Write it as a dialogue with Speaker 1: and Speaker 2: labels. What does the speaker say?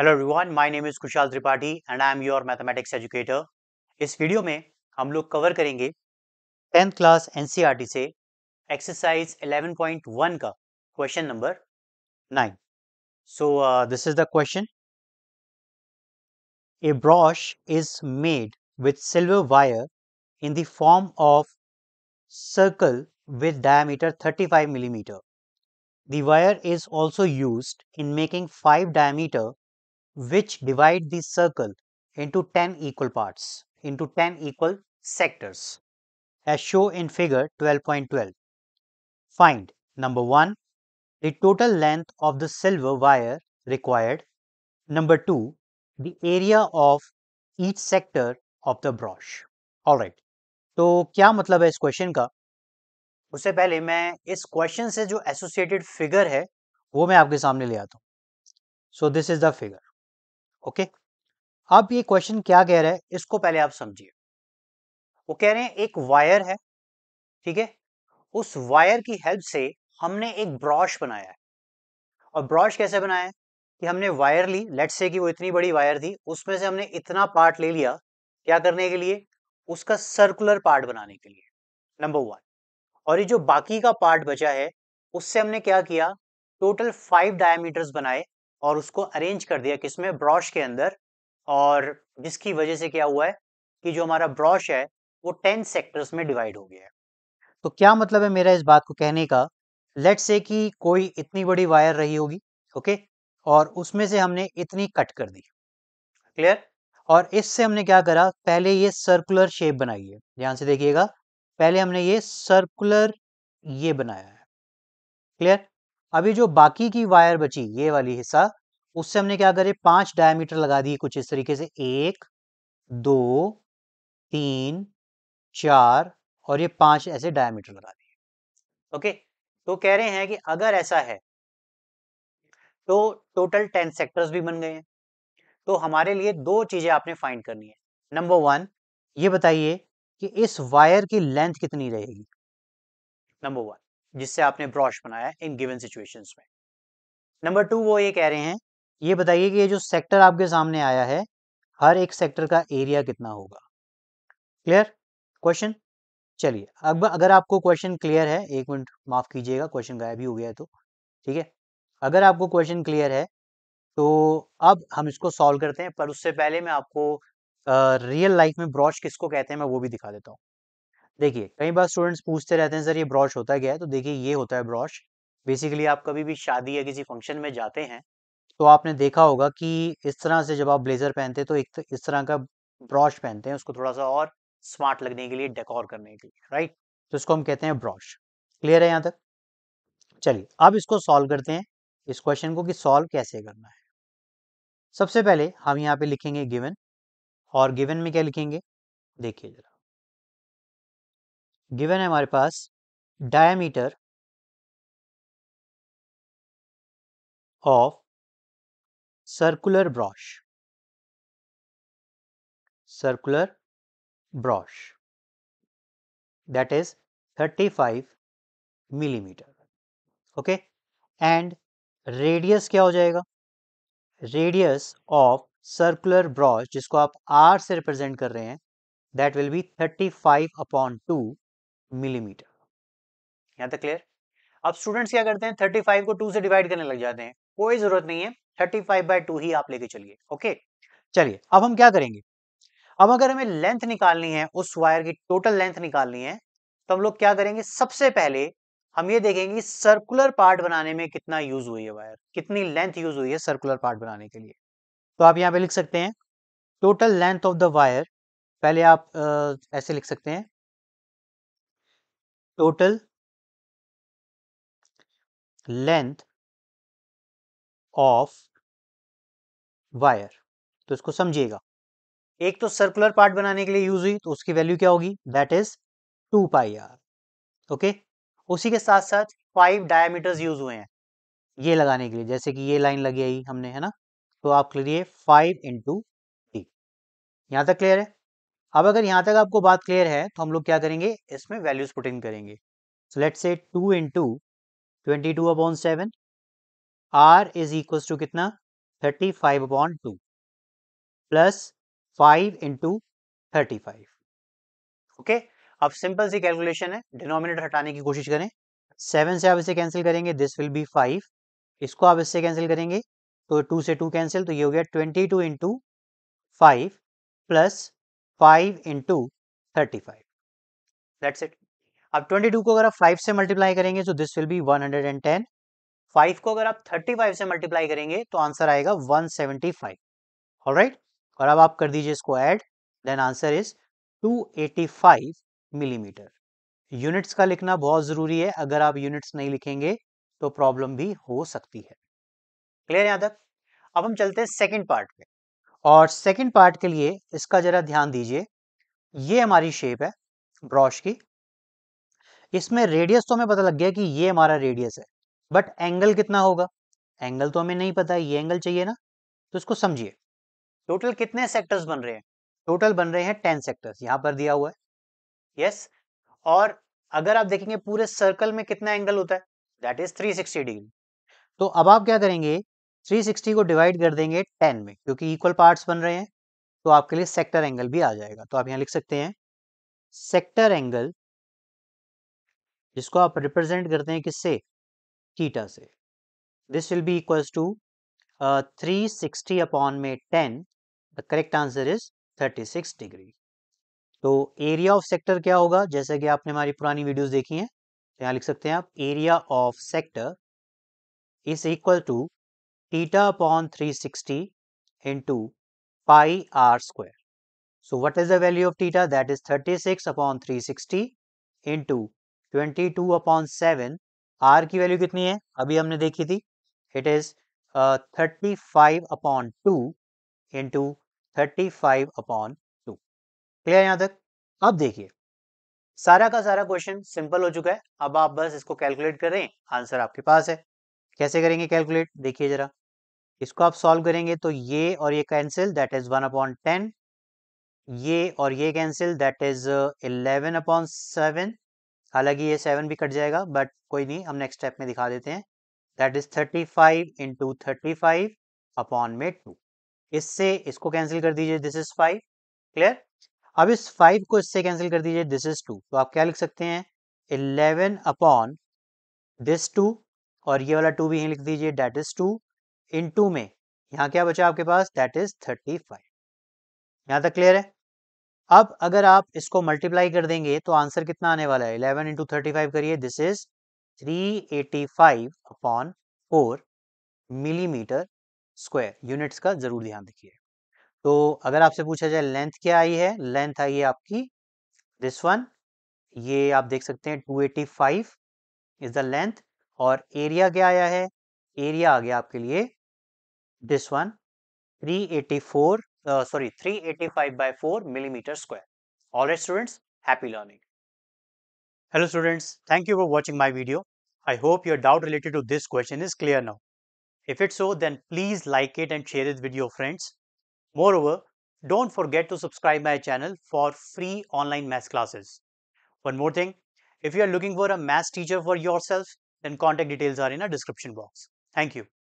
Speaker 1: Hello everyone my name is Kushal Tripathi and I am your mathematics educator इस वीडियो में हम लोग कवर करेंगे टेंथ क्लास एनसीईआरटी से एक्सरसाइज 11.1 का question number nine so this is the question a brooch is made with silver wire in the form of circle with diameter 35 millimetre the wire is also use in making five diameter which divide the circle into 10 equal parts, into 10 equal sectors, as shown in figure 12.12. .12. Find number 1 the total length of the silver wire required, number 2 the area of each sector of the brush. Alright, तो क्या मतलब है इस question का उससे पहले मैं इस क्वेश्चन से जो एसोसिएटेड फिगर है वो मैं आपके सामने ले आता हूँ so this is the figure okay अब ये क्वेश्चन क्या कह रहा है इसको पहले आप समझिए वो कह रहे हैं एक वायर है ठीक है उस वायर की हेल्प से हमने एक ब्रॉश बनाया है और ब्रॉश कैसे बनाया है कि हमने वायर ली लेट से कि वो इतनी बड़ी वायर थी उसमें से हमने इतना पार्ट ले लिया क्या करने के लिए उसका सर्कुलर पार्ट बनाने के लिए नंबर वन और ये जो बाकी का पार्ट बचा है उससे हमने क्या किया टोटल फाइव डायमीटर्स बनाए और उसको अरेंज कर दिया किसमें ब्रॉश के अंदर और जिसकी वजह से क्या हुआ है कि जो हमारा ब्रॉश है वो टेन सेक्टर्स में डिवाइड हो गया है तो क्या मतलब है मेरा इस बात को कहने का लेट से कि कोई इतनी बड़ी वायर रही होगी ओके और उसमें से हमने इतनी कट कर दी क्लियर और इससे हमने क्या करा पहले ये सर्कुलर शेप बनाई है ध्यान से देखिएगा पहले हमने ये सर्कुलर ये बनाया है क्लियर अभी जो बाकी की वायर बची ये वाली हिस्सा उससे हमने क्या करे पांच डायमीटर लगा दिए कुछ इस तरीके से एक दो तीन चार और ये पांच ऐसे डायमीटर लगा दिए ओके तो कह रहे हैं कि अगर ऐसा है तो टोटल टेन सेक्टर्स भी बन गए हैं तो हमारे लिए दो चीजें आपने फाइंड करनी है नंबर वन ये बताइए कि इस वायर की लेंथ कितनी रहेगी नंबर वन जिससे आपने ब्रॉश बनाया इन गिवन सिचुएशन में नंबर टू वो ये कह रहे हैं ये बताइए कि ये जो सेक्टर आपके सामने आया है हर एक सेक्टर का एरिया कितना होगा क्लियर क्वेश्चन चलिए अब अगर आपको क्वेश्चन क्लियर है एक मिनट माफ कीजिएगा क्वेश्चन गायब ही हो गया है तो ठीक है अगर आपको क्वेश्चन क्लियर है तो अब हम इसको सॉल्व करते हैं पर उससे पहले मैं आपको रियल लाइफ में ब्रॉश किसको कहते हैं मैं वो भी दिखा देता हूँ देखिए कई बार स्टूडेंट्स पूछते रहते हैं सर ये ब्रॉश होता क्या है तो देखिए ये होता है ब्रॉश बेसिकली आप कभी भी शादी या किसी फंक्शन में जाते हैं तो आपने देखा होगा कि इस तरह से जब आप ब्लेजर पहनते हैं तो एक इस तरह का ब्रॉश पहनते हैं उसको थोड़ा सा और स्मार्ट लगने के लिए डेकोर करने के लिए राइट तो इसको हम कहते हैं ब्रॉश क्लियर है यहाँ तक चलिए अब इसको सॉल्व करते हैं इस क्वेश्चन को कि सॉल्व कैसे करना है सबसे पहले हम यहाँ पे लिखेंगे गिवन और गिवन में क्या लिखेंगे देखिए जरा गिवन है हमारे पास diameter of circular brooch circular brooch that is 35 millimetre okay and radius क्या हो जाएगा रेडियस ऑफ सर्कुलर ब्रॉश जिसको आप आर से रिप्रेजेंट कर रहे हैं that will be 35 five upon two millimetre यहां तक क्लियर अब स्टूडेंट्स क्या करते हैं 35 को 2 से डिवाइड करने लग जाते हैं कोई जरूरत नहीं है 35 फाइव बाई टू ही आप लेके चलिए ओके चलिए अब हम क्या करेंगे अब अगर हमें लेंथ निकालनी है उस वायर की टोटल लेंथ निकालनी है तो हम लोग क्या करेंगे सबसे पहले हम ये देखेंगे सर्कुलर पार्ट बनाने में कितना यूज हुई है वायर कितनी लेंथ यूज हुई है सर्कुलर पार्ट बनाने के लिए तो आप यहाँ पे लिख सकते हैं total length of the wire पहले आप आ, ऐसे लिख सकते हैं total length of wire तो इसको समझिएगा एक तो सर्कुलर पार्ट बनाने के लिए यूज हुई तो उसकी वैल्यू क्या होगी that is two pi R okay उसी के साथ साथ फाइव डायमीटर्स यूज हुए हैं ये लगाने के लिए जैसे कि ये लाइन लगी आई हमने है ना तो आप क्लियर फाइव इंटू थ्री यहां तक क्लियर है अब अगर यहां तक आपको बात क्लियर है तो हम लोग क्या करेंगे इसमें वैल्यूज पुट इन करेंगे so let say two in into twenty two upon seven R is equal to कितना thirty five upon two plus five into thirty five okay अब सिंपल सी कैलकुलेशन है डिनोमिनेटर हटाने की कोशिश करें seven से आप इसे कैंसिल करेंगे दिस विल बी फाइव इसको आप इससे कैंसिल करेंगे तो टू से टू कैंसिल तो ये हो गया twenty two into five plus five into thirty five that's it अब 22 को अगर आप 5 से मल्टीप्लाई करेंगे तो दिस विल बी 110 5 को अगर आप 35 से मल्टीप्लाई करेंगे तो आंसर आएगा 175 ऑलराइट और अब आप कर दीजिए इसको add then answer is 285 millimetre mm. Units का लिखना बहुत जरूरी है अगर आप यूनिट्स नहीं लिखेंगे तो प्रॉब्लम भी हो सकती है क्लियर यहां तक अब हम चलते हैं सेकेंड पार्ट में और सेकंड पार्ट के लिए इसका ज़रा ध्यान दीजिए ये हमारी शेप है ब्रॉश की इसमें रेडियस तो हमें पता लग गया कि ये हमारा रेडियस है बट एंगल कितना होगा एंगल तो हमें नहीं पता ये एंगल चाहिए ना तो इसको समझिए टोटल कितने सेक्टर्स बन रहे हैं टोटल बन रहे हैं टेन सेक्टर्स यहां पर दिया हुआ है यस और अगर आप देखेंगे पूरे सर्कल में कितना एंगल होता है दैट इज 360 डिग्री तो अब आप क्या करेंगे 360 को डिवाइड कर देंगे 10 में क्योंकि इक्वल पार्ट्स बन रहे हैं तो आपके लिए सेक्टर एंगल भी आ जाएगा तो आप यहाँ लिख सकते हैं सेक्टर एंगल जिसको आप रिप्रेजेंट करते हैं किससे थीटा से this will be equals to three sixty upon में ten the correct answer is thirty six degree तो एरिया ऑफ सेक्टर क्या होगा जैसे कि आपने हमारी पुरानी वीडियोस देखी हैं तो यहाँ लिख सकते हैं आप area of sector is equal to theta upon 360 into pi r square. So, what is the value of theta? That is 36 upon 360 into 22 upon 7. R की वैल्यू कितनी है अभी हमने देखी थी it is thirty five upon two into thirty five upon two clear यहाँ तक अब देखिए सारा का सारा क्वेश्चन सिंपल हो चुका है अब आप बस इसको कैलकुलेट करें आंसर आपके पास है कैसे करेंगे कैलकुलेट देखिए जरा इसको आप सॉल्व करेंगे तो ये और ये cancel that is one upon ten ये और ये cancel that is eleven upon seven हालांकि ये सेवन भी कट जाएगा बट कोई नहीं हम नेक्स्ट स्टेप में दिखा देते हैं that is thirty five into thirty five upon में टू इससे इसको कैंसिल कर दीजिए दिस इज फाइव क्लियर अब इस फाइव को इससे कैंसिल कर दीजिए दिस इज टू तो आप क्या लिख सकते हैं इलेवन अपॉन दिस टू और ये वाला टू भी यहीं लिख दीजिए that is two in two में यहाँ क्या बचा आपके पास दैट इज थर्टी फाइव यहां तक क्लियर है अब अगर आप इसको मल्टीप्लाई कर देंगे तो आंसर कितना आने वाला है इलेवन इंटू थर्टी फाइव करिए this is three eighty five upon four millimetre square units का जरूर ध्यान रखिए तो अगर आपसे पूछा जाए लेंथ क्या आई है लेंथ आई है आपकी दिस वन ये आप देख सकते हैं 285 इज द लेंथ और एरिया क्या आया है एरिया आ गया आपके लिए this one 384 uh, sorry 385 by 4 millimeter square all right students happy learning hello students thank you for watching my video i hope your doubt related to this question is clear now if it's so then please like it and share this video friends moreover don't forget to subscribe my channel for free online math classes one more thing if you are looking for a math teacher for yourself then contact details are in a description box thank you